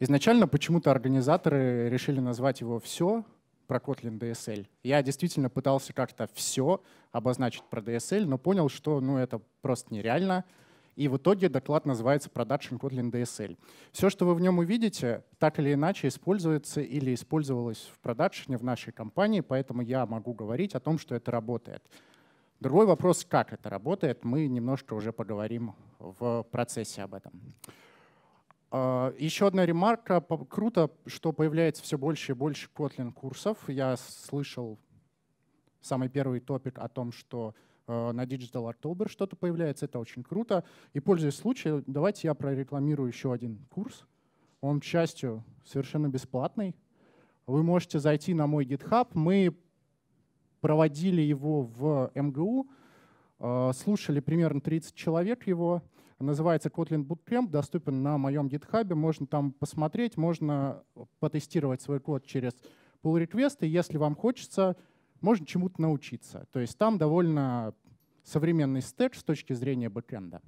Изначально почему-то организаторы решили назвать его «Все» про Kotlin DSL. Я действительно пытался как-то все обозначить про DSL, но понял, что ну, это просто нереально. И в итоге доклад называется Production Kotlin DSL. Все, что вы в нем увидите, так или иначе используется или использовалось в продакшене в нашей компании, поэтому я могу говорить о том, что это работает. Другой вопрос, как это работает, мы немножко уже поговорим в процессе об этом. А, еще одна ремарка. Круто, что появляется все больше и больше Kotlin курсов. Я слышал самый первый топик о том, что э, на Digital October что-то появляется. Это очень круто. И пользуясь случаем, давайте я прорекламирую еще один курс. Он, к счастью, совершенно бесплатный. Вы можете зайти на мой GitHub. Мы проводили его в МГУ, э, слушали примерно 30 человек его называется Kotlin Bootcamp, доступен на моем GitHub, можно там посмотреть, можно потестировать свой код через pull request, и если вам хочется, можно чему-то научиться. То есть там довольно современный стек с точки зрения бэкэнда.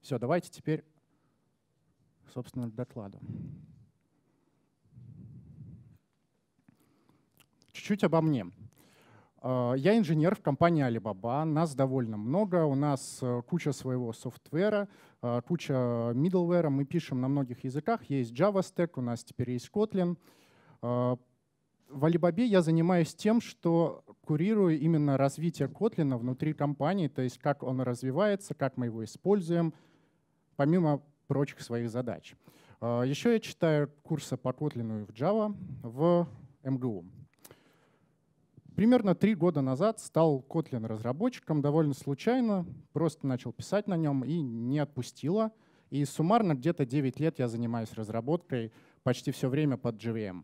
Все, давайте теперь, собственно, к докладу. Чуть-чуть обо мне. А, я инженер в компании Alibaba, нас довольно много, у нас э, куча своего софтвера, а, куча middleware, мы пишем на многих языках, есть JavaStack, у нас теперь есть Kotlin. А, в Alibaba я занимаюсь тем, что курирую именно развитие Kotlin внутри компании, то есть как он развивается, как мы его используем, помимо прочих своих задач. Еще я читаю курсы по Kotlin и в Java в МГУ. Примерно три года назад стал Kotlin разработчиком довольно случайно, просто начал писать на нем и не отпустило. И суммарно где-то 9 лет я занимаюсь разработкой почти все время под JVM.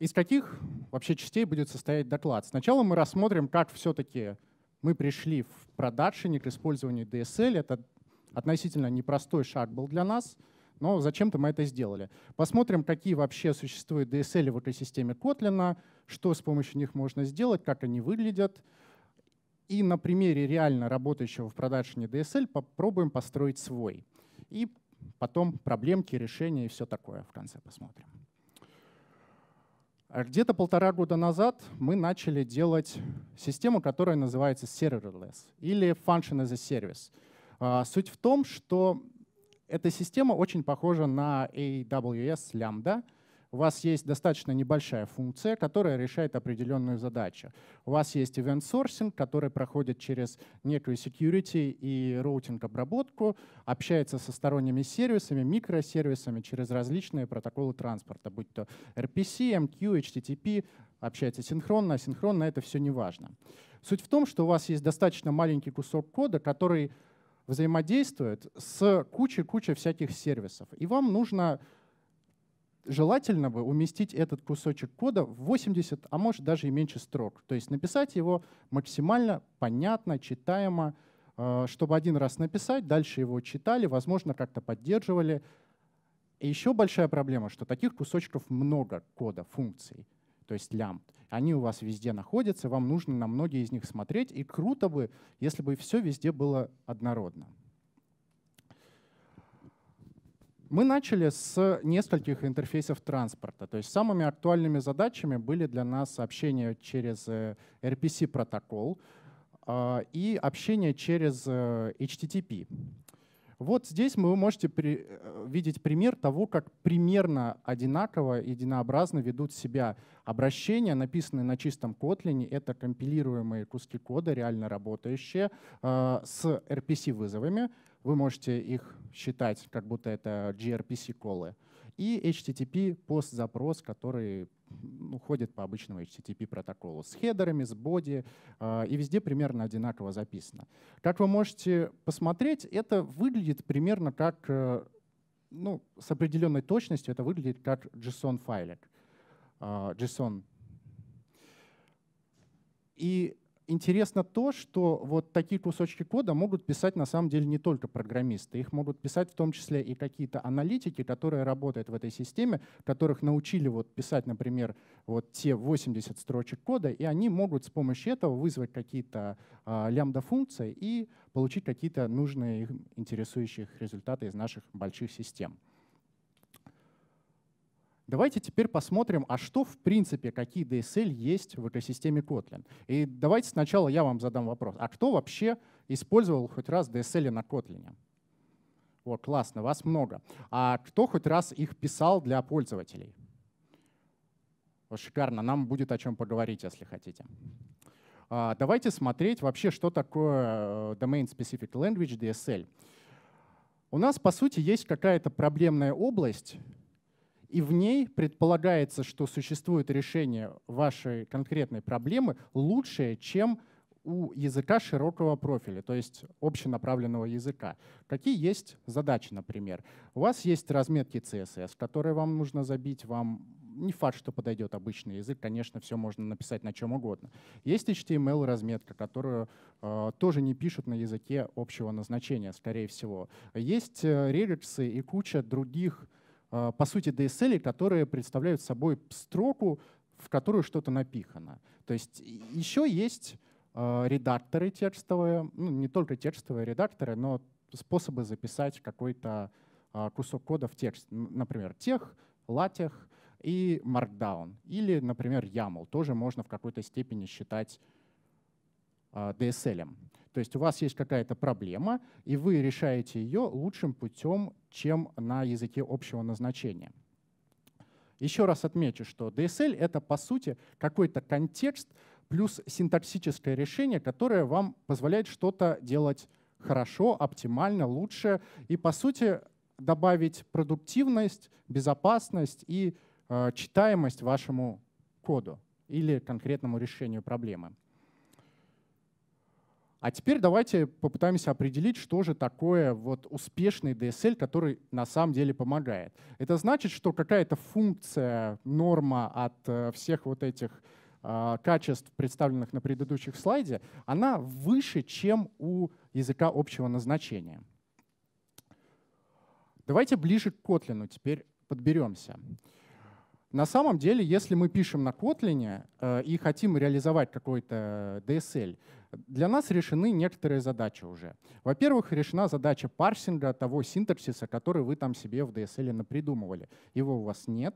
Из каких вообще частей будет состоять доклад? Сначала мы рассмотрим, как все-таки мы пришли в продакшене к использованию DSL. Это относительно непростой шаг был для нас — но зачем-то мы это сделали. Посмотрим, какие вообще существуют DSL в экосистеме Kotlin, что с помощью них можно сделать, как они выглядят. И на примере реально работающего в продакшене DSL попробуем построить свой. И потом проблемки, решения и все такое в конце посмотрим. А где-то полтора года назад мы начали делать систему, которая называется serverless или function as a service. А, суть в том, что эта система очень похожа на AWS Lambda. У вас есть достаточно небольшая функция, которая решает определенную задачу. У вас есть event sourcing, который проходит через некую security и роутинг обработку, общается со сторонними сервисами, микросервисами через различные протоколы транспорта, будь то RPC, MQ, HTTP, общается синхронно, асинхронно, это все не важно. Суть в том, что у вас есть достаточно маленький кусок кода, который взаимодействует с кучей-кучей всяких сервисов. И вам нужно желательно бы уместить этот кусочек кода в 80, а может даже и меньше строк. То есть написать его максимально понятно, читаемо, э, чтобы один раз написать, дальше его читали, возможно, как-то поддерживали. И еще большая проблема, что таких кусочков много кода, функций то есть лямбд. Они у вас везде находятся, вам нужно на многие из них смотреть, и круто бы, если бы все везде было однородно. Мы начали с нескольких интерфейсов транспорта. То есть самыми актуальными задачами были для нас общение через э, RPC протокол а, и общение через э, HTTP. Вот здесь вы можете при, э, видеть пример того, как примерно одинаково, единообразно ведут себя обращения, написанные на чистом Kotlin. Это компилируемые куски кода, реально работающие, э, с RPC-вызовами. Вы можете их считать, как будто это gRPC-колы. И HTTP пост-запрос, который ну, ходит по обычному HTTP протоколу с хедерами, с боди, э, и везде примерно одинаково записано. Как вы можете посмотреть, это выглядит примерно как, э, ну, с определенной точностью это выглядит как JSON-файлик. Э, JSON. И интересно то, что вот такие кусочки кода могут писать на самом деле не только программисты. Их могут писать в том числе и какие-то аналитики, которые работают в этой системе, которых научили вот писать, например, вот те 80 строчек кода, и они могут с помощью этого вызвать какие-то а, лямбда-функции и получить какие-то нужные интересующие их результаты из наших больших систем. Давайте теперь посмотрим, а что в принципе, какие DSL есть в экосистеме Kotlin. И давайте сначала я вам задам вопрос. А кто вообще использовал хоть раз DSL на Kotlin? О, классно, вас много. А кто хоть раз их писал для пользователей? О, шикарно, нам будет о чем поговорить, если хотите. А, давайте смотреть вообще, что такое э, Domain Specific Language DSL. У нас, по сути, есть какая-то проблемная область, и в ней предполагается, что существует решение вашей конкретной проблемы лучшее, чем у языка широкого профиля, то есть общенаправленного языка. Какие есть задачи, например? У вас есть разметки CSS, которые вам нужно забить, вам не факт, что подойдет обычный язык, конечно, все можно написать на чем угодно. Есть HTML-разметка, которую э, тоже не пишут на языке общего назначения, скорее всего. Есть э, и куча других Э, по сути, DSL, которые представляют собой строку, в которую что-то напихано. То есть еще есть э, редакторы текстовые, ну, не только текстовые редакторы, но способы записать какой-то э, кусок кода в текст. Например, тех, латех и markdown. Или, например, YAML. Тоже можно в какой-то степени считать DSL. -ем. То есть у вас есть какая-то проблема, и вы решаете ее лучшим путем, чем на языке общего назначения. Еще раз отмечу, что DSL — это, по сути, какой-то контекст плюс синтаксическое решение, которое вам позволяет что-то делать хорошо, оптимально, лучше и, по сути, добавить продуктивность, безопасность и э, читаемость вашему коду или конкретному решению проблемы. А теперь давайте попытаемся определить, что же такое вот успешный DSL, который на самом деле помогает. Это значит, что какая-то функция, норма от э, всех вот этих а, качеств, представленных на предыдущих слайде, она выше, чем у языка общего назначения. Давайте ближе к Kotlin теперь подберемся. На самом деле, если мы пишем на Kotlin э, и хотим реализовать какой-то DSL, э, для нас решены некоторые задачи уже. Во-первых, решена задача парсинга того синтаксиса, который вы там себе в DSL напридумывали. Его у вас нет.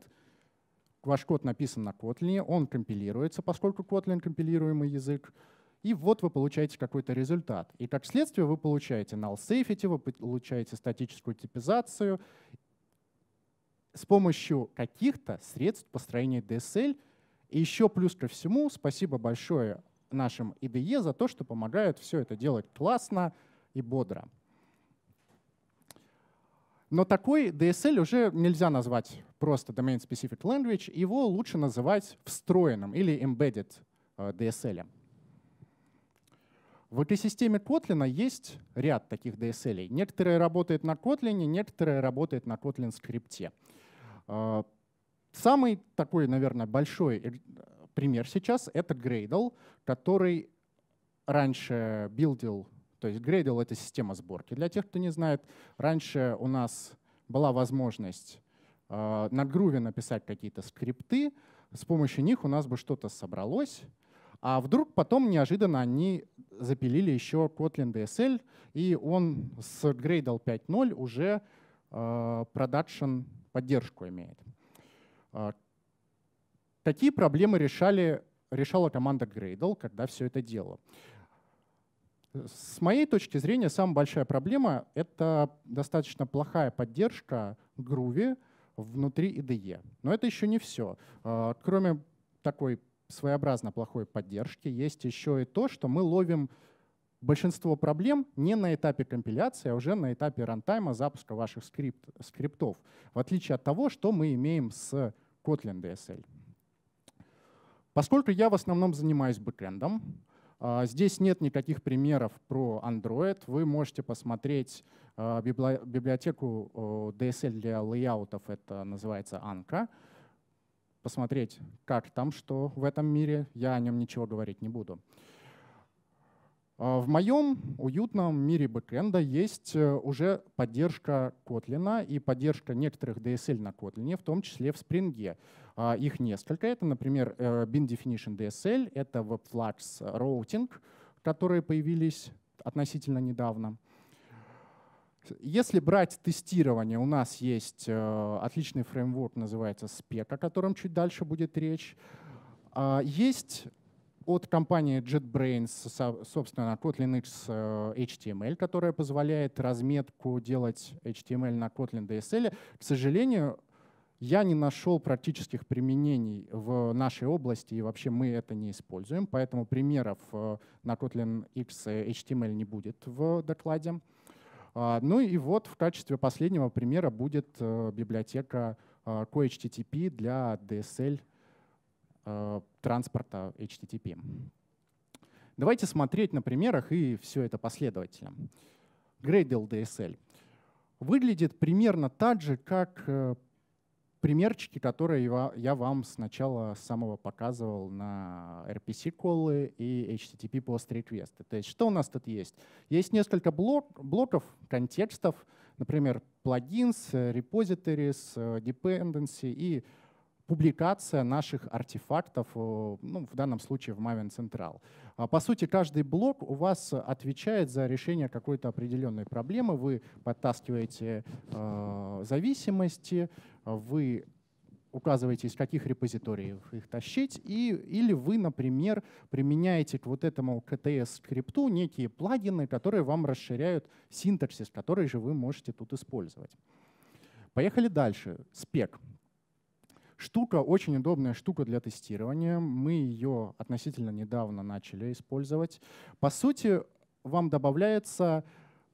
Ваш код написан на Kotlin, он компилируется, поскольку Kotlin компилируемый язык. И вот вы получаете какой-то результат. И как следствие вы получаете null safety, вы получаете статическую типизацию с помощью каких-то средств построения DSL. И еще плюс ко всему, спасибо большое нашим IDE за то, что помогают все это делать классно и бодро. Но такой DSL уже нельзя назвать просто Domain Specific Language, его лучше называть встроенным или embedded DSL. Э, В экосистеме Kotlin есть ряд таких DSL. Некоторые работают на Kotlin, некоторые работают на Kotlin скрипте. А, самый такой, наверное, большой пример сейчас — это Gradle, который раньше билдил, то есть Gradle — это система сборки. Для тех, кто не знает, раньше у нас была возможность а, на Groovy написать какие-то скрипты, с помощью них у нас бы что-то собралось, а вдруг потом неожиданно они запилили еще Kotlin DSL, и он с Gradle 5.0 уже а, продакшн поддержку имеет. А, такие проблемы решали, решала команда Gradle, когда все это делала? С моей точки зрения, самая большая проблема — это достаточно плохая поддержка Groovy внутри IDE. Но это еще не все. А, кроме такой своеобразно плохой поддержки есть еще и то, что мы ловим большинство проблем не на этапе компиляции, а уже на этапе рантайма запуска ваших скрипт, скриптов, в отличие от того, что мы имеем с Kotlin DSL. Поскольку я в основном занимаюсь бэкэндом, а, Здесь нет никаких примеров про Android. Вы можете посмотреть а, библиотеку DSL для лейаутов, это называется Anka, посмотреть, как там, что в этом мире. Я о нем ничего говорить не буду. А, в моем уютном мире бэкэнда есть э, уже поддержка Kotlin и поддержка некоторых DSL на Kotlin, в том числе в Spring. А, их несколько. Это, например, э, Bin Definition DSL, это WebFlux Routing, которые появились относительно недавно. Если брать тестирование, у нас есть э, отличный фреймворк, называется SPEC, о котором чуть дальше будет речь. А, есть от компании JetBrains, собственно, Kotlin X э, HTML, которая позволяет разметку делать HTML на Kotlin DSL. К сожалению, я не нашел практических применений в нашей области, и вообще мы это не используем, поэтому примеров э, на Kotlin X э, HTML не будет в докладе. А, ну и вот в качестве последнего примера будет библиотека CoHTTP для DSL Э, транспорта HTTP. Давайте смотреть на примерах и все это последовательно. Gradle DSL выглядит примерно так же, как э, примерчики, которые я вам сначала самого показывал на RPC колы и HTTP post request. То есть что у нас тут есть? Есть несколько блок, блоков контекстов, например, plugins, repositories, э, dependency и публикация наших артефактов, э, ну, в данном случае в Maven Central. А, по сути, каждый блок у вас отвечает за решение какой-то определенной проблемы. Вы подтаскиваете э, зависимости, вы указываете, из каких репозиториев их тащить, и, или вы, например, применяете к вот этому КТС-скрипту некие плагины, которые вам расширяют синтаксис, который же вы можете тут использовать. Поехали дальше. Спек. Штука очень удобная штука для тестирования. Мы ее относительно недавно начали использовать. По сути, вам добавляется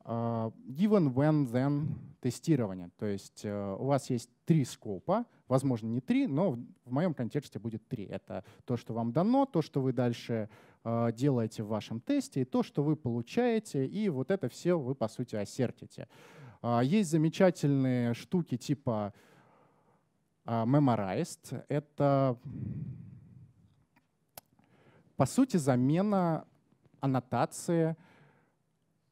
uh, given, when, then тестирование. То есть uh, у вас есть три скопа, возможно, не три, но в моем контексте будет три. Это то, что вам дано, то, что вы дальше uh, делаете в вашем тесте, и то, что вы получаете, и вот это все вы, по сути, осертите. А, есть замечательные штуки типа а, memorized. Это, по сути, замена аннотации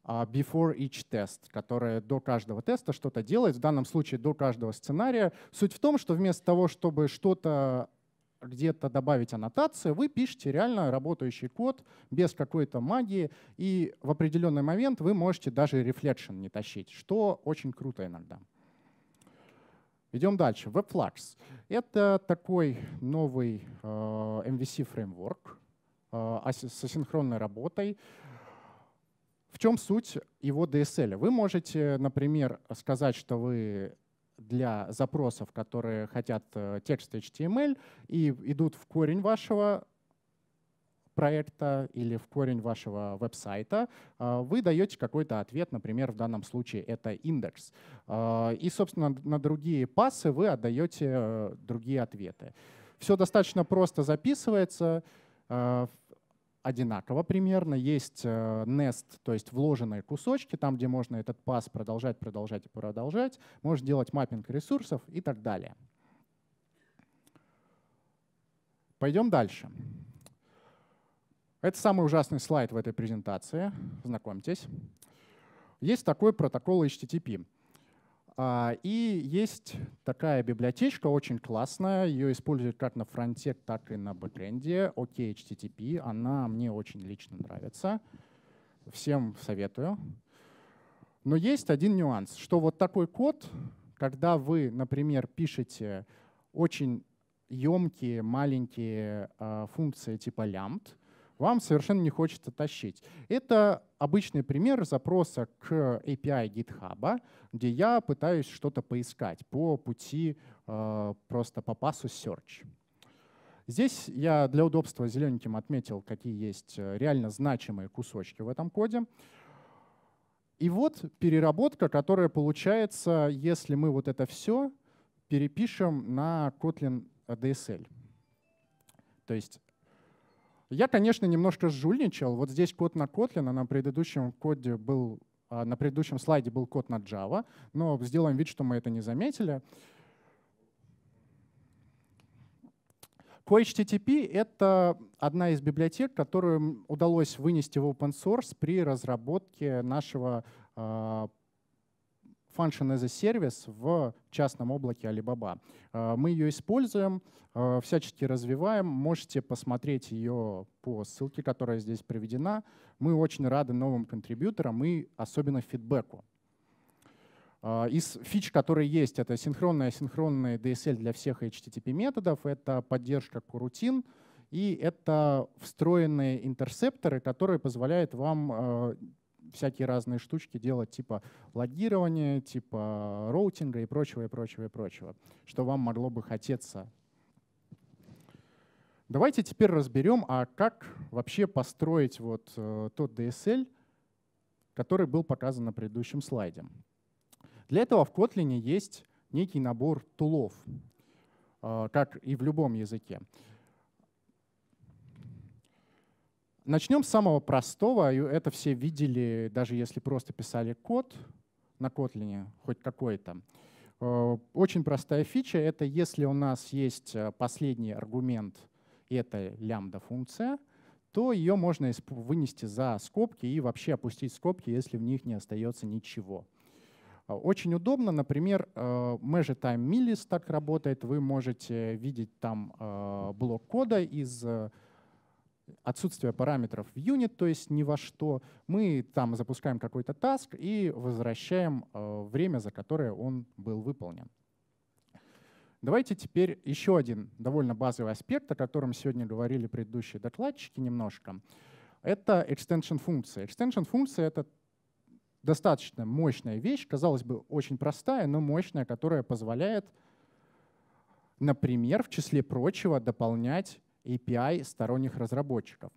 а, before each test, которая до каждого теста что-то делает, в данном случае до каждого сценария. Суть в том, что вместо того, чтобы что-то где-то добавить аннотацию, вы пишете реально работающий код без какой-то магии, и в определенный момент вы можете даже рефлекшн не тащить, что очень круто иногда. Идем дальше. WebFlux. Это такой новый э, MVC-фреймворк э, с асинхронной работой. В чем суть его DSL? Вы можете, например, сказать, что вы для запросов, которые хотят э, текст HTML и идут в корень вашего проекта или в корень вашего веб-сайта, а, вы даете какой-то ответ, например, в данном случае это индекс. А, и, собственно, на другие пасы вы отдаете э, другие ответы. Все достаточно просто записывается а, одинаково примерно. Есть э, nest, то есть вложенные кусочки, там, где можно этот пас продолжать, продолжать и продолжать. Можно делать маппинг ресурсов и так далее. Пойдем дальше. Это самый ужасный слайд в этой презентации. Знакомьтесь. Есть такой протокол HTTP. А, и есть такая библиотечка, очень классная. Ее используют как на фронте, так и на бэкэнде. OKHTTP. Она мне очень лично нравится. Всем советую. Но есть один нюанс, что вот такой код, когда вы, например, пишете очень емкие маленькие а, функции типа Lambda вам совершенно не хочется тащить. Это обычный пример запроса к API GitHub, где я пытаюсь что-то поискать по пути э, просто по пасу search. Здесь я для удобства зелененьким отметил, какие есть э, реально значимые кусочки в этом коде. И вот переработка, которая получается, если мы вот это все перепишем на Kotlin DSL. То есть я, конечно, немножко жульничал. Вот здесь код на Kotlin, а на предыдущем коде был, а, на предыдущем слайде был код на Java, но сделаем вид, что мы это не заметили. CoHTTP — это одна из библиотек, которую удалось вынести в open source при разработке нашего а, Function as a Service в частном облаке Alibaba. Э, мы ее используем, э, всячески развиваем. Можете посмотреть ее по ссылке, которая здесь приведена. Мы очень рады новым контрибьюторам и особенно фидбэку. Э, из фич, которые есть, это синхронные и асинхронные DSL для всех HTTP методов, это поддержка корутин, и это встроенные интерсепторы, которые позволяют вам всякие разные штучки делать, типа логирования, типа роутинга и прочего, и прочего, и прочего, что вам могло бы хотеться. Давайте теперь разберем, а как вообще построить вот э, тот DSL, который был показан на предыдущем слайде. Для этого в Kotlin есть некий набор тулов, э, как и в любом языке. Начнем с самого простого. Это все видели, даже если просто писали код на Kotlin, хоть какой-то. Э, очень простая фича — это если у нас есть э, последний аргумент, это лямбда-функция, то ее можно вынести за скобки и вообще опустить скобки, если в них не остается ничего. Э, очень удобно, например, Measure Time Millis так работает. Вы можете видеть там блок кода из отсутствие параметров в unit, то есть ни во что, мы там запускаем какой-то таск и возвращаем э, время, за которое он был выполнен. Давайте теперь еще один довольно базовый аспект, о котором сегодня говорили предыдущие докладчики немножко. Это extension функция. Extension функция — это достаточно мощная вещь, казалось бы, очень простая, но мощная, которая позволяет, например, в числе прочего дополнять API сторонних разработчиков.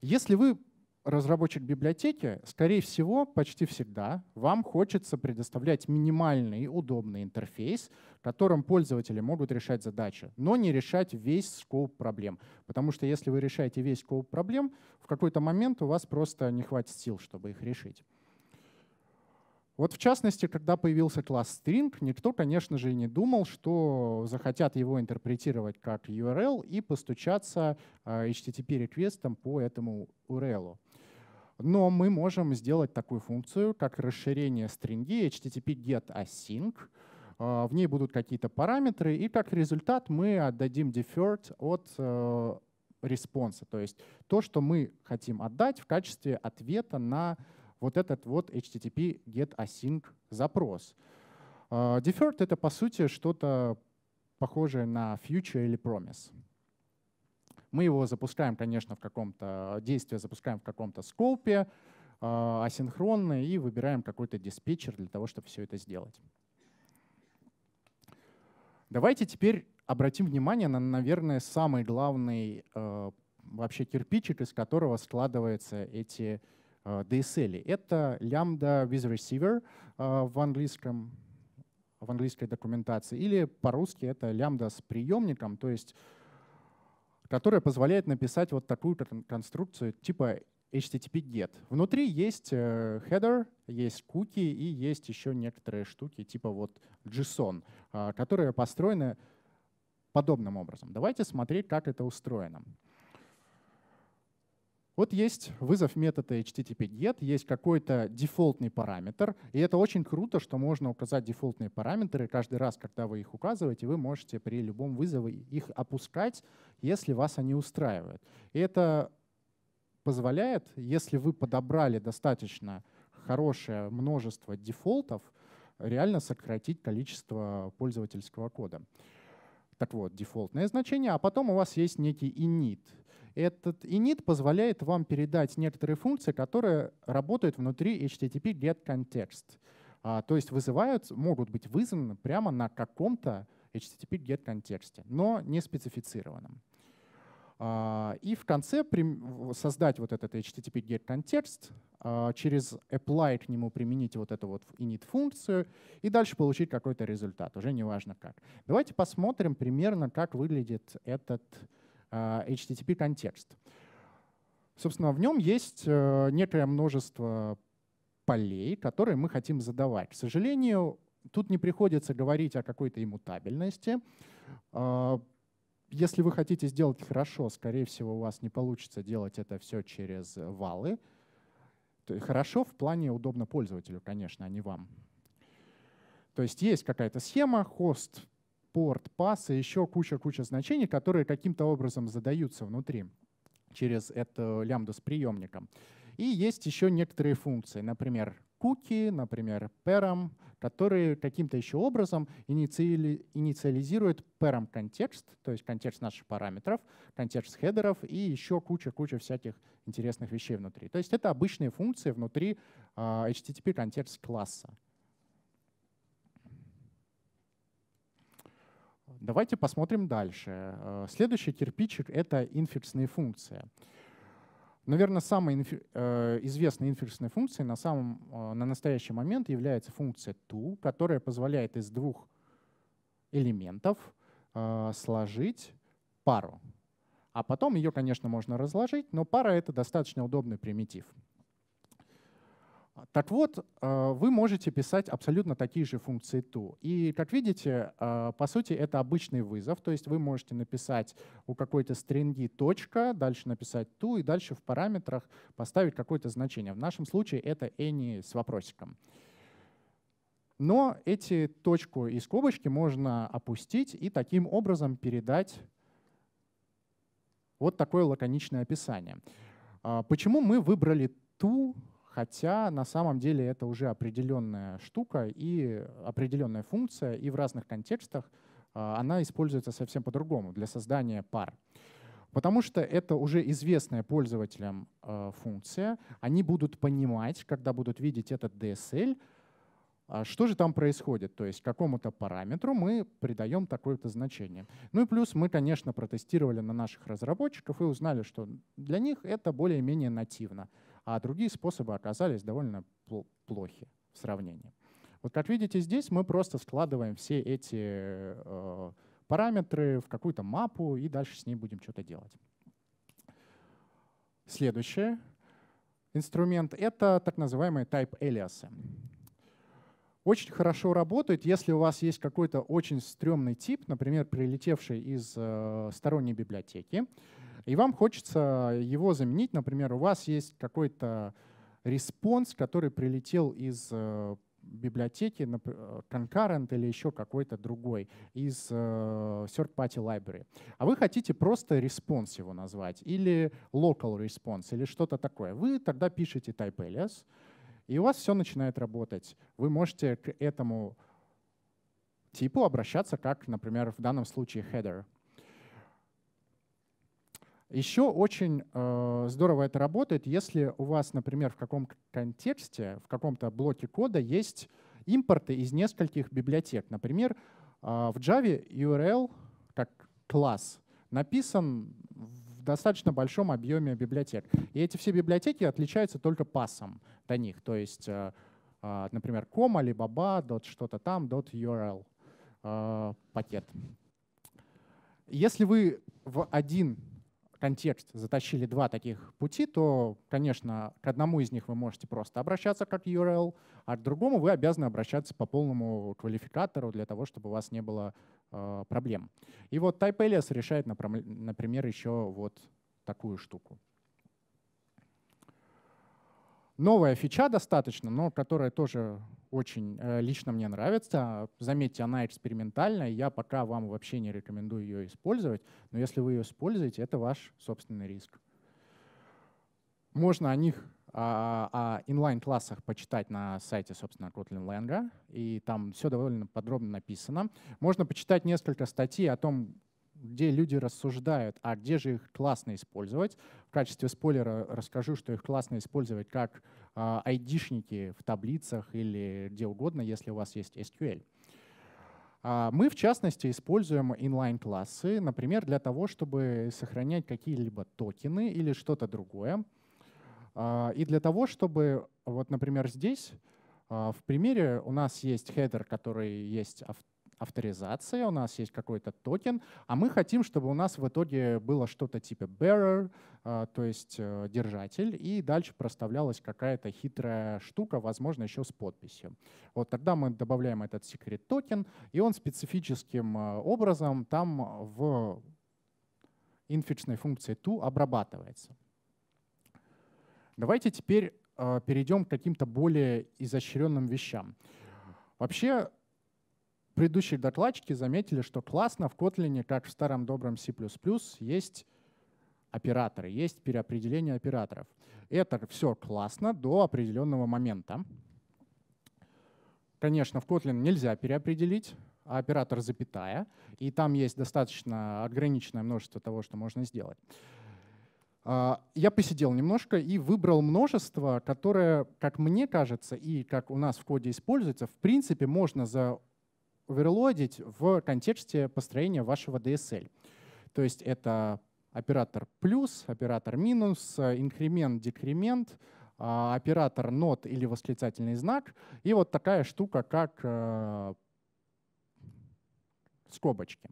Если вы разработчик библиотеки, скорее всего, почти всегда вам хочется предоставлять минимальный удобный интерфейс, которым пользователи могут решать задачи, но не решать весь скоп проблем. Потому что если вы решаете весь скоп проблем, в какой-то момент у вас просто не хватит сил, чтобы их решить. Вот в частности, когда появился класс string, никто, конечно же, и не думал, что захотят его интерпретировать как URL и постучаться а, HTTP-реквестом по этому URL. Но мы можем сделать такую функцию, как расширение стринги http get async. А, в ней будут какие-то параметры, и как результат мы отдадим deferred от э, респонса, то есть то, что мы хотим отдать в качестве ответа на вот этот вот HTTP get async запрос. А, deferred — это, по сути, что-то похожее на future или promise. Мы его запускаем, конечно, в каком-то действии, запускаем в каком-то скопе, а, асинхронно, и выбираем какой-то диспетчер для того, чтобы все это сделать. Давайте теперь обратим внимание на, наверное, самый главный а, вообще кирпичик, из которого складываются эти Э, DSL. Это Lambda with Receiver э, в английском в английской документации, или по-русски это лямбда с приемником, то есть которая позволяет написать вот такую конструкцию типа HTTP GET. Внутри есть header, э, есть куки и есть еще некоторые штуки типа вот JSON, которые построены подобным образом. Давайте смотреть, как это устроено. Вот есть вызов метода http-get, есть какой-то дефолтный параметр, и это очень круто, что можно указать дефолтные параметры каждый раз, когда вы их указываете, вы можете при любом вызове их опускать, если вас они устраивают. И это позволяет, если вы подобрали достаточно хорошее множество дефолтов, реально сократить количество пользовательского кода. Так вот, дефолтное значение, а потом у вас есть некий init — этот init позволяет вам передать некоторые функции, которые работают внутри HTTP get context. А, то есть вызывают, могут быть вызваны прямо на каком-то HTTP get контексте, но не специфицированном. А, и в конце создать вот этот HTTP get контекст, а, через apply к нему применить вот эту вот init функцию и дальше получить какой-то результат, уже неважно как. Давайте посмотрим примерно, как выглядит этот а, HTTP-контекст. Собственно, в нем есть э, некое множество полей, которые мы хотим задавать. К сожалению, тут не приходится говорить о какой-то иммутабельности. А, если вы хотите сделать хорошо, скорее всего, у вас не получится делать это все через валы. хорошо в плане удобно пользователю, конечно, а не вам. То есть есть какая-то схема, хост порт, пас и еще куча-куча значений, которые каким-то образом задаются внутри через эту лямбду с приемником. И есть еще некоторые функции, например, куки, например, пером, которые каким-то еще образом инициали, инициализируют пером контекст, то есть контекст наших параметров, контекст хедеров и еще куча-куча всяких интересных вещей внутри. То есть это обычные функции внутри uh, а, HTTP контекст класса. Давайте посмотрим дальше. Э, следующий кирпичик — это инфиксные функции. Наверное, самой инфи- э, известной инфиксной функцией на, самом, э, на настоящий момент является функция to, которая позволяет из двух элементов э, сложить пару. А потом ее, конечно, можно разложить, но пара — это достаточно удобный примитив. Так вот, э, вы можете писать абсолютно такие же функции to. И, как видите, э, по сути, это обычный вызов. То есть вы можете написать у какой-то стринги точка, дальше написать to, и дальше в параметрах поставить какое-то значение. В нашем случае это any с вопросиком. Но эти точку и скобочки можно опустить и таким образом передать вот такое лаконичное описание. А, почему мы выбрали ту Хотя на самом деле это уже определенная штука и определенная функция, и в разных контекстах а, она используется совсем по-другому для создания пар. Потому что это уже известная пользователям а, функция. Они будут понимать, когда будут видеть этот DSL, а, что же там происходит? То есть какому-то параметру мы придаем такое-то значение. Ну и плюс мы, конечно, протестировали на наших разработчиков и узнали, что для них это более-менее нативно а другие способы оказались довольно плохи в сравнении. Вот как видите здесь, мы просто складываем все эти э, параметры в какую-то мапу и дальше с ней будем что-то делать. Следующий инструмент — это так называемые type aliases. Очень хорошо работает, если у вас есть какой-то очень стрёмный тип, например, прилетевший из э, сторонней библиотеки и вам хочется его заменить. Например, у вас есть какой-то респонс, который прилетел из э, библиотеки э, concurrent или еще какой-то другой из э, third-party library. А вы хотите просто response его назвать или local response или что-то такое. Вы тогда пишете type alias, и у вас все начинает работать. Вы можете к этому типу обращаться как, например, в данном случае header — еще очень э, здорово это работает, если у вас, например, в каком контексте, в каком-то блоке кода есть импорты из нескольких библиотек. Например, э, в Java URL как класс написан в достаточно большом объеме библиотек. И эти все библиотеки отличаются только пасом до них. То есть, э, э, например, com, alibaba, dot что-то там, dot URL э, пакет. Если вы в один контекст затащили два таких пути, то, конечно, к одному из них вы можете просто обращаться как URL, а к другому вы обязаны обращаться по полному квалификатору для того, чтобы у вас не было э, проблем. И вот TypeAlias решает, например, еще вот такую штуку. Новая фича достаточно, но которая тоже очень э, лично мне нравится. Заметьте, она экспериментальная, я пока вам вообще не рекомендую ее использовать, но если вы ее используете, это ваш собственный риск. Можно о них, о, а, о инлайн-классах почитать на сайте, собственно, Kotlin Lang, и там все довольно подробно написано. Можно почитать несколько статей о том, где люди рассуждают, а где же их классно использовать. В качестве спойлера расскажу, что их классно использовать как а, айдишники в таблицах или где угодно, если у вас есть SQL. А, мы, в частности, используем inline-классы, например, для того, чтобы сохранять какие-либо токены или что-то другое. А, и для того, чтобы, вот, например, здесь в примере у нас есть хедер, который есть авторизация, у нас есть какой-то токен, а мы хотим, чтобы у нас в итоге было что-то типа bearer, а, то есть э, держатель, и дальше проставлялась какая-то хитрая штука, возможно, еще с подписью. Вот тогда мы добавляем этот секрет токен, и он специфическим э, образом там в инфичной функции to обрабатывается. Давайте теперь э, перейдем к каким-то более изощренным вещам. Вообще предыдущие докладчики заметили, что классно в Kotlin, как в старом добром C++, есть операторы, есть переопределение операторов. Это все классно до определенного момента. Конечно, в Kotlin нельзя переопределить, а оператор запятая, и там есть достаточно ограниченное множество того, что можно сделать. А, я посидел немножко и выбрал множество, которое, как мне кажется, и как у нас в коде используется, в принципе, можно за оверлодить в контексте построения вашего DSL. То есть это оператор плюс, оператор минус, инкремент, декремент, а, оператор нот или восклицательный знак, и вот такая штука, как э, скобочки.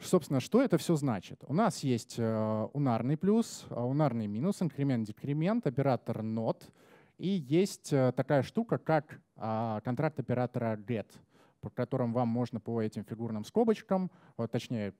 Собственно, что это все значит? У нас есть э, унарный плюс, а, унарный минус, инкремент, декремент, оператор not и есть э, такая штука, как а, контракт оператора GET, по которым вам можно по этим фигурным скобочкам, точнее,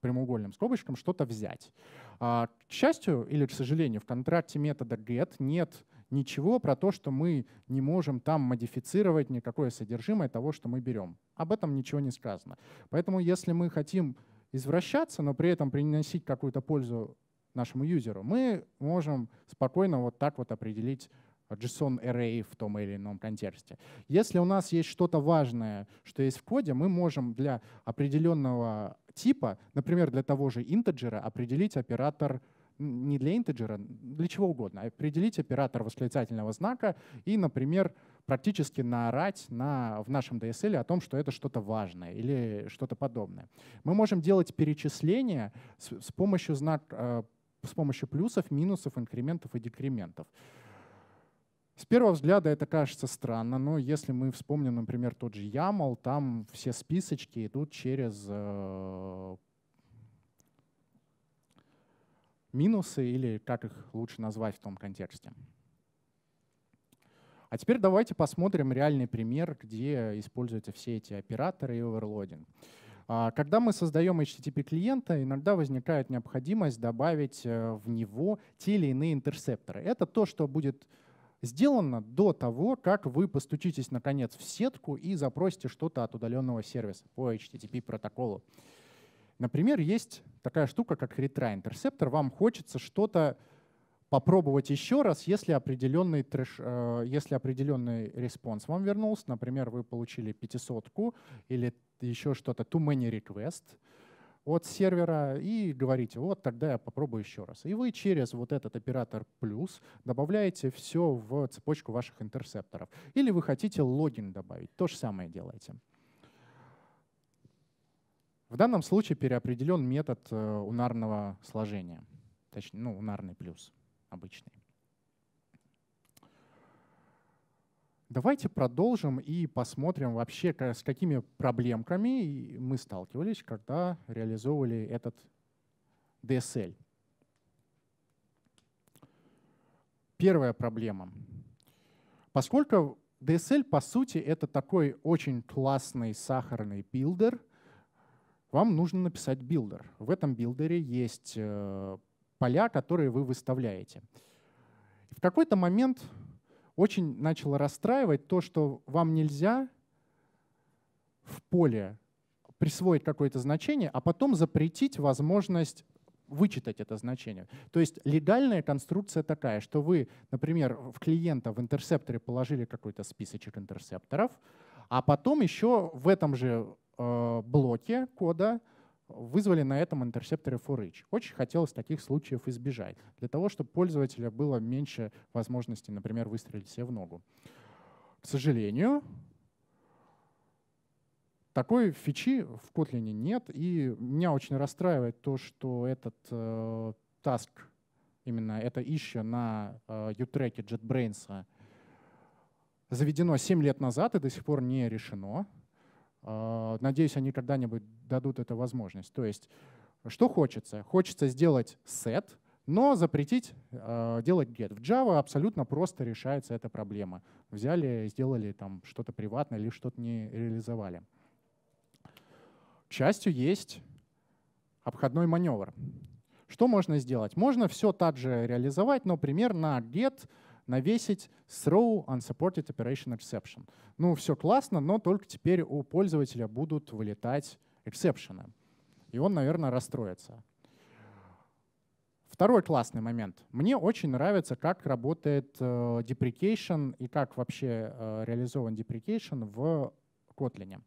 прямоугольным скобочкам что-то взять. А, к счастью или к сожалению, в контракте метода get нет ничего про то, что мы не можем там модифицировать никакое содержимое того, что мы берем. Об этом ничего не сказано. Поэтому если мы хотим извращаться, но при этом приносить какую-то пользу нашему юзеру, мы можем спокойно вот так вот определить JSON array в том или ином контексте. Если у нас есть что-то важное, что есть в коде, мы можем для определенного типа, например, для того же интеджера, определить оператор не для интеджера, для чего угодно, определить оператор восклицательного знака и, например, практически наорать на, в нашем DSL о том, что это что-то важное или что-то подобное. Мы можем делать перечисления с, с помощью знак, э, с помощью плюсов, минусов, инкрементов и декрементов. С первого взгляда это кажется странно, но если мы вспомним, например, тот же YAML, там все списочки идут через э, минусы или как их лучше назвать в том контексте. А теперь давайте посмотрим реальный пример, где используются все эти операторы и оверлодинг. А, когда мы создаем HTTP клиента, иногда возникает необходимость добавить э, в него те или иные интерсепторы. Это то, что будет сделано до того, как вы постучитесь наконец в сетку и запросите что-то от удаленного сервиса по HTTP протоколу. Например, есть такая штука, как retry interceptor. Вам хочется что-то попробовать еще раз, если определенный, трэш, э, если определенный респонс вам вернулся. Например, вы получили пятисотку или еще что-то, too many requests от сервера и говорите, вот тогда я попробую еще раз. И вы через вот этот оператор плюс добавляете все в цепочку ваших интерсепторов. Или вы хотите логин добавить, то же самое делаете. В данном случае переопределен метод э, унарного сложения, точнее, ну, унарный плюс обычный. Давайте продолжим и посмотрим вообще, с какими проблемками мы сталкивались, когда реализовывали этот DSL. Первая проблема. Поскольку DSL, по сути, это такой очень классный сахарный билдер, вам нужно написать билдер. В этом билдере есть э, поля, которые вы выставляете. В какой-то момент очень начало расстраивать то, что вам нельзя в поле присвоить какое-то значение, а потом запретить возможность вычитать это значение. То есть легальная конструкция такая, что вы, например, в клиента в интерсепторе положили какой-то списочек интерсепторов, а потом еще в этом же э, блоке кода вызвали на этом интерсепторе for each. Очень хотелось таких случаев избежать, для того, чтобы пользователя было меньше возможностей, например, выстрелить себе в ногу. К сожалению, такой фичи в Kotlin нет, и меня очень расстраивает то, что этот э, task, именно это ища на э, U-треке JetBrains э, заведено 7 лет назад и до сих пор не решено. Э, а, надеюсь, они когда-нибудь дадут эту возможность. То есть, что хочется? Хочется сделать сет, но запретить э, делать get. В Java абсолютно просто решается эта проблема. Взяли, сделали там что-то приватное или что-то не реализовали. К счастью, есть обходной маневр. Что можно сделать? Можно все так же реализовать, но на get навесить throw unsupported operation exception. Ну, все классно, но только теперь у пользователя будут вылетать эксепшены. И он, наверное, расстроится. Второй классный момент. Мне очень нравится, как работает э, deprecation и как вообще э, реализован deprecation в Kotlin.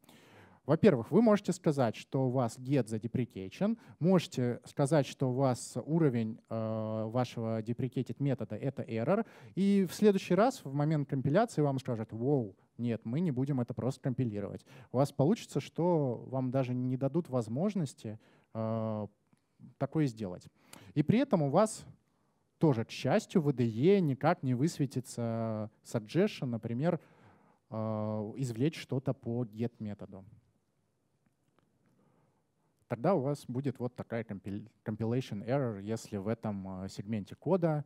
Во-первых, вы можете сказать, что у вас get за задеприкечен, можете сказать, что у вас уровень э, вашего deprecated метода — это error, и в следующий раз в момент компиляции вам скажут «Воу, нет, мы не будем это просто компилировать». У вас получится, что вам даже не дадут возможности э, такое сделать. И при этом у вас тоже, к счастью, в IDE никак не высветится suggestion, например, э, извлечь что-то по get методу тогда у вас будет вот такая compilation error, если в этом э, сегменте кода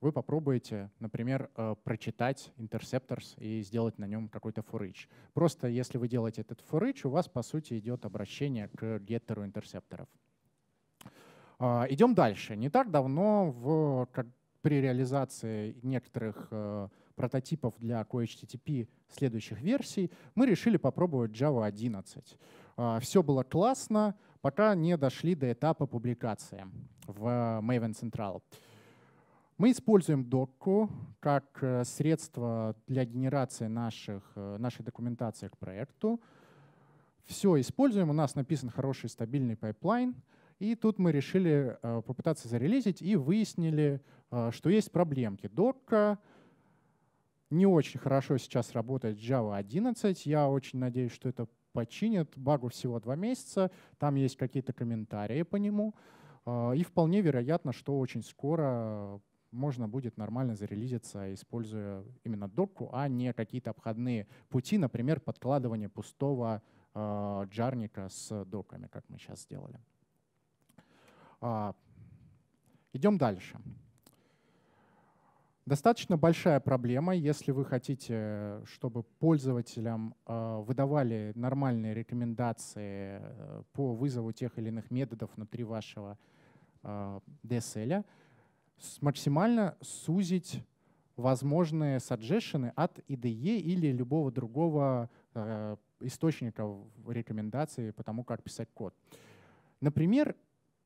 вы попробуете, например, э, прочитать interceptors и сделать на нем какой-то for each. Просто если вы делаете этот for each, у вас, по сути, идет обращение к геттеру интерсепторов. А, Идем дальше. Не так давно в, как, при реализации некоторых э, прототипов для CoHTTP следующих версий мы решили попробовать Java 11. А, Все было классно, пока не дошли до этапа публикации в э, Maven Central. Мы используем Docu как э, средство для генерации наших, э, нашей документации к проекту. Все используем, у нас написан хороший стабильный пайплайн, и тут мы решили попытаться зарелизить и выяснили, что есть проблемки. Docu не очень хорошо сейчас работает Java 11. Я очень надеюсь, что это починят. Багу всего два месяца, там есть какие-то комментарии по нему. Э, и вполне вероятно, что очень скоро можно будет нормально зарелизиться, используя именно докку, а не какие-то обходные пути, например, подкладывание пустого э, джарника с доками, как мы сейчас сделали. А, идем дальше. Достаточно большая проблема, если вы хотите, чтобы пользователям э, выдавали нормальные рекомендации э, по вызову тех или иных методов внутри вашего DSL, э, максимально сузить возможные саджешены от IDE или любого другого источника рекомендаций по тому, как писать код. Например,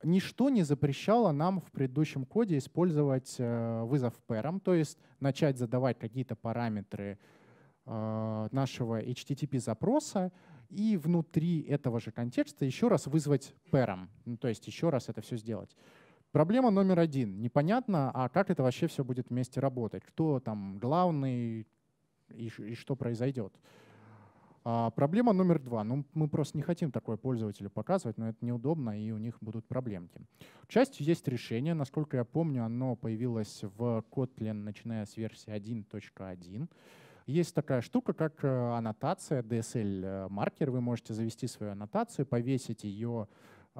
ничто не запрещало нам в предыдущем коде использовать э, вызов пэром, то есть начать задавать какие-то параметры э, нашего HTTP-запроса и внутри этого же контекста еще раз вызвать пэром, ну, то есть еще раз это все сделать. Проблема номер один. Непонятно, а как это вообще все будет вместе работать, кто там главный и, и что произойдет. А, проблема номер два. Ну, мы просто не хотим такое пользователю показывать, но это неудобно, и у них будут проблемки. К счастью, есть решение. Насколько я помню, оно появилось в Kotlin, начиная с версии 1.1. Есть такая штука, как э, аннотация, DSL-маркер. Э, Вы можете завести свою аннотацию, повесить ее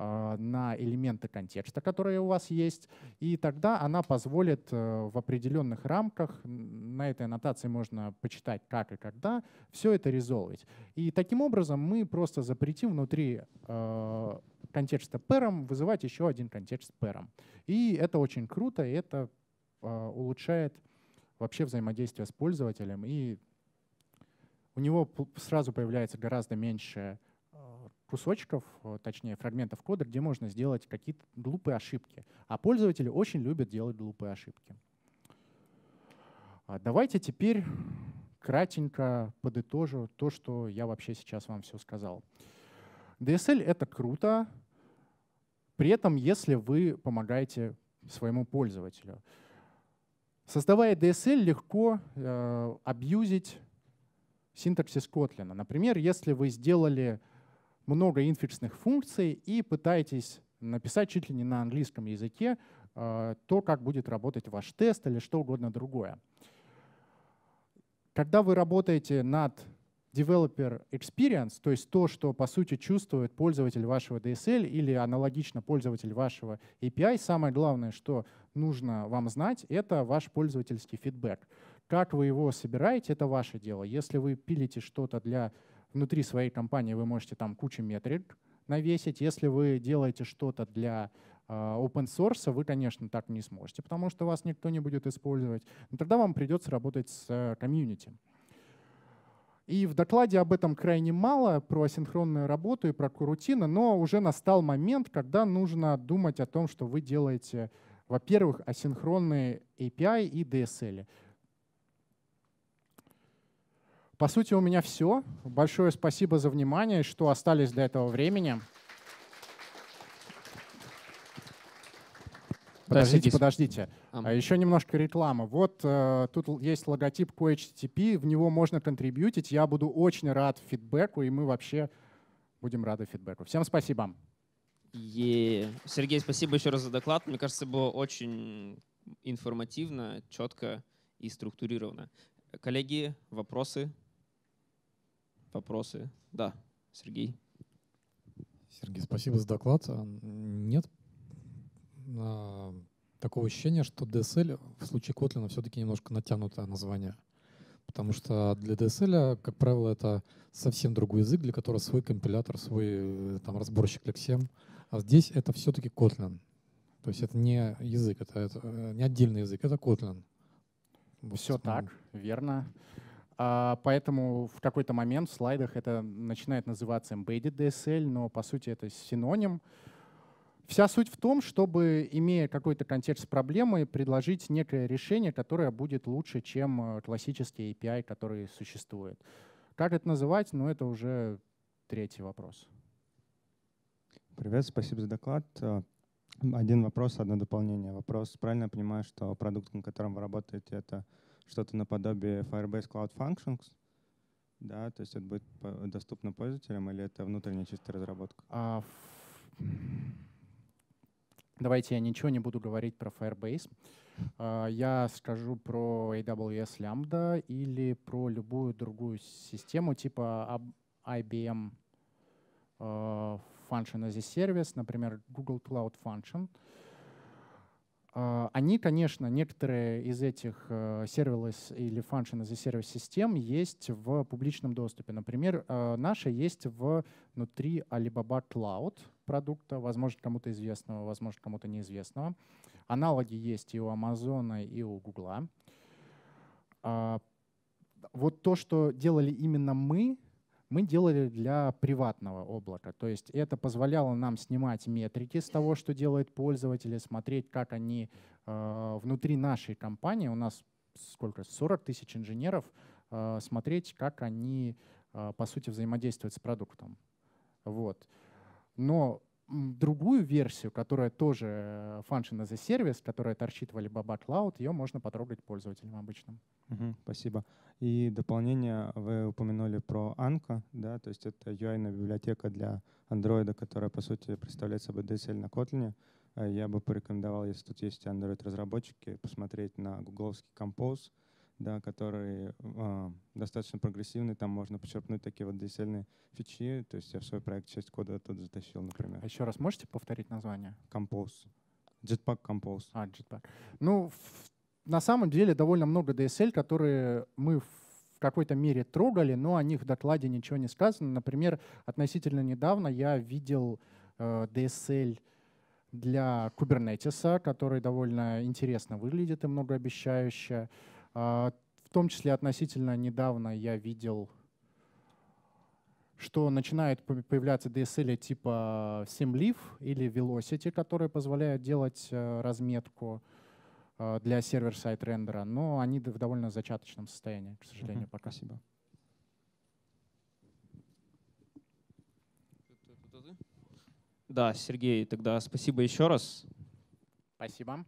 а, на элементы контекста, которые у вас есть, и тогда она позволит э, в определенных рамках, на этой аннотации можно почитать как и когда, все это резолвить. И таким образом мы просто запретим внутри э, контекста пэром вызывать еще один контекст пэром. И это очень круто, и это э, улучшает вообще взаимодействие с пользователем, и у него сразу появляется гораздо меньше кусочков, э, точнее фрагментов кода, где можно сделать какие-то глупые ошибки. А пользователи очень любят делать глупые ошибки. А давайте теперь кратенько подытожу то, что я вообще сейчас вам все сказал. DSL — это круто, при этом если вы помогаете своему пользователю. Создавая DSL, легко э, абьюзить синтаксис Kotlin. Например, если вы сделали много инфиксных функций и пытаетесь написать чуть ли не на английском языке а, то, как будет работать ваш тест или что угодно другое. Когда вы работаете над developer experience, то есть то, что по сути чувствует пользователь вашего DSL или аналогично пользователь вашего API, самое главное, что нужно вам знать, это ваш пользовательский фидбэк. Как вы его собираете, это ваше дело. Если вы пилите что-то для внутри своей компании вы можете там кучу метрик навесить. Если вы делаете что-то для а, open source вы, конечно, так не сможете, потому что вас никто не будет использовать. Но тогда вам придется работать с э, комьюнити. И в докладе об этом крайне мало, про асинхронную работу и про курутины, но уже настал момент, когда нужно думать о том, что вы делаете, во-первых, асинхронные API и DSL. По сути, у меня все. Большое спасибо за внимание, что остались до этого времени. Подождите, подождите. А. еще немножко реклама. Вот э, тут есть логотип QHTTP, в него можно контрибьютить. Я буду очень рад фидбэку, и мы вообще будем рады фидбэку. Всем спасибо. Yeah. Сергей, спасибо еще раз за доклад. Мне кажется, было очень информативно, четко и структурировано. Коллеги, вопросы? вопросы. Да, Сергей. Сергей, спасибо за доклад. А, нет а, такого ощущения, что DSL в случае Kotlin все-таки немножко натянутое название. Потому что для DSL, как правило, это совсем другой язык, для которого свой компилятор, свой э, там, разборщик лексем. А здесь это все-таки Kotlin. То есть это не язык, это, это э, не отдельный язык, это Kotlin. Все ну. так, верно. А, поэтому в какой-то момент в слайдах это начинает называться embedded DSL, но по сути это синоним. Вся суть в том, чтобы, имея какой-то контекст проблемы, предложить некое решение, которое будет лучше, чем э, классический API, который существует. Как это называть? Ну, это уже третий вопрос. Привет, спасибо за доклад. Э, один вопрос, одно дополнение. Вопрос, правильно я понимаю, что продукт, на котором вы работаете, это что-то наподобие Firebase Cloud Functions, да, то есть это будет доступно пользователям или это внутренняя чистая разработка? А, Давайте я ничего не буду говорить про Firebase. А, я скажу про AWS Lambda или про любую другую систему типа IBM а, Function as a Service, например, Google Cloud Function. Uh, а, они, конечно, некоторые из этих э, сервис или function as a service систем есть в публичном доступе. Например, э, наша есть внутри Alibaba Cloud продукта, возможно, кому-то известного, возможно, кому-то неизвестного. Аналоги есть и у Амазона, и у Гугла. Вот то, что делали именно мы, мы делали для приватного облака. То есть это позволяло нам снимать метрики с того, что делают пользователи, смотреть, как они э, внутри нашей компании, у нас сколько, 40 тысяч инженеров, э, смотреть, как они, э, по сути, взаимодействуют с продуктом. Вот. Но другую версию, которая тоже э, function as a service, которая торчит в Alibaba Cloud, ее можно потрогать пользователям обычным. Угу, спасибо. И дополнение вы упомянули про Anka, да, то есть это UI библиотека для Android, которая, по сути, представляет собой DSL на Kotlin. Э, я бы порекомендовал, если тут есть Android-разработчики, посмотреть на гугловский Compose — да, который э, достаточно прогрессивный, там можно почерпнуть такие вот десельные фичи, то есть я в свой проект часть кода тут затащил, например. А еще раз можете повторить название? Compose. Jetpack Compose. А, Jetpack. Ну, в, на самом деле довольно много DSL, которые мы в какой-то мере трогали, но о них в докладе ничего не сказано. Например, относительно недавно я видел э, DSL для Kubernetes, который довольно интересно выглядит и многообещающе. А, в том числе относительно недавно я видел, что начинают появляться DSL типа SimLeaf или Velocity, которые позволяют делать э, разметку э, для сервер-сайт рендера, но они в довольно зачаточном состоянии, к сожалению, uh-huh. пока. Спасибо. Да, Сергей, тогда спасибо еще раз. Спасибо.